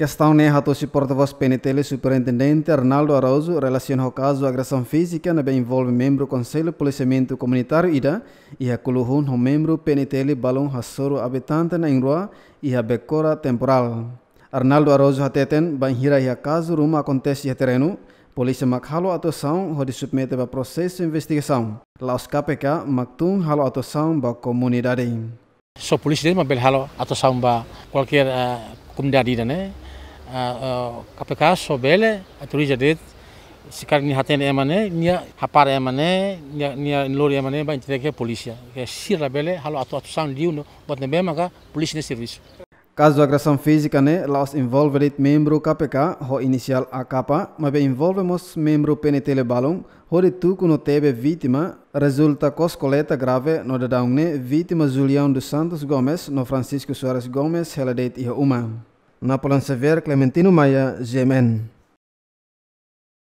Questão neha tosi porta-voz PNTL Superintendente Arnaldo Araújo relaciona o caso de agressão física na bem envolve membro do Conselho de Policiamento Comunitário IDA e a coluhun o membro PNTL Balão Rassoro habitante na Ingrua e a Becora Temporal. Arnaldo Araújo hateten bem hira e a caso ruma acontece a terreno Polícia mak halo atuação hodi submete para processo de investigação. Laos KPK maktung halo atuação ba comunidade. só polícia dele mabel halo atuação ba qualquer uh, comunidade, né? Kapeka sobele aturi jadit sikar ni haten emane nia hapar emane nia nia lori emane ba inte ke polisia ke sira bele halu atu atu sound liu no botne be maka police ne Kas Caso de agressão física, né, laos envolve membro kapeka ho inicial AKP, mas mos membro penetele balung. ho tu kuno tebe vítima, resulta koleta grave no de daungne, vítima Julian dos Santos Gomes, no Francisco Soares Gomes, hela date iha uma. Napoleon Severo Clementino Maia, Gemen.